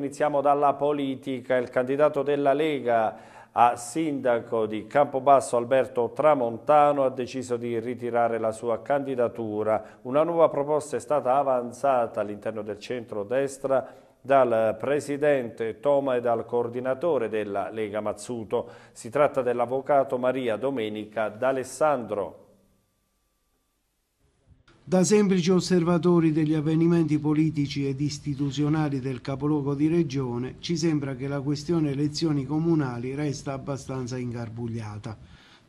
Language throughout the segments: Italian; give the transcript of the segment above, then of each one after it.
Iniziamo dalla politica. Il candidato della Lega a sindaco di Campobasso Alberto Tramontano ha deciso di ritirare la sua candidatura. Una nuova proposta è stata avanzata all'interno del centro-destra dal presidente Toma e dal coordinatore della Lega Mazzuto. Si tratta dell'avvocato Maria Domenica D'Alessandro. Da semplici osservatori degli avvenimenti politici ed istituzionali del capoluogo di regione, ci sembra che la questione elezioni comunali resta abbastanza ingarbugliata.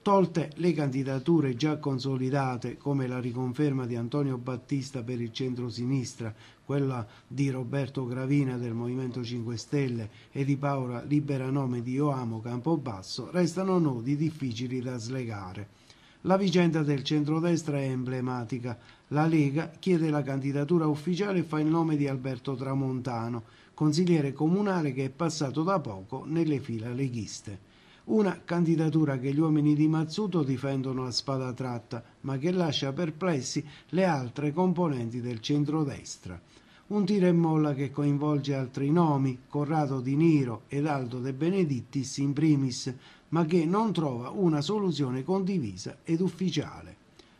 Tolte le candidature già consolidate, come la riconferma di Antonio Battista per il centro-sinistra, quella di Roberto Gravina del Movimento 5 Stelle e di Paola Libera Nome di Oamo Campobasso, restano nodi difficili da slegare. La vicenda del centrodestra è emblematica. La Lega chiede la candidatura ufficiale e fa il nome di Alberto Tramontano, consigliere comunale che è passato da poco nelle fila leghiste. Una candidatura che gli uomini di Mazzuto difendono a spada tratta, ma che lascia perplessi le altre componenti del centrodestra. Un tiro e molla che coinvolge altri nomi, Corrado Di Niro ed Aldo De Benedittis in primis, ma che non trova una soluzione condivisa ed ufficiale.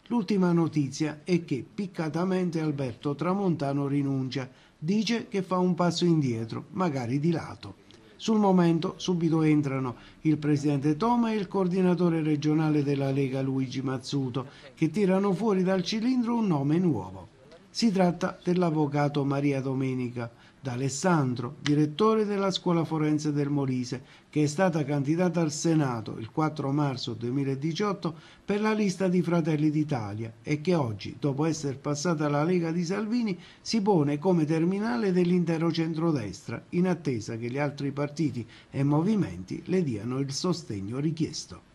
L'ultima notizia è che piccatamente Alberto Tramontano rinuncia, dice che fa un passo indietro, magari di lato. Sul momento subito entrano il presidente Toma e il coordinatore regionale della Lega Luigi Mazzuto, che tirano fuori dal cilindro un nome nuovo. Si tratta dell'avvocato Maria Domenica D'Alessandro, direttore della Scuola Forense del Molise, che è stata candidata al Senato il 4 marzo 2018 per la lista di Fratelli d'Italia e che oggi, dopo essere passata alla Lega di Salvini, si pone come terminale dell'intero centrodestra, in attesa che gli altri partiti e movimenti le diano il sostegno richiesto.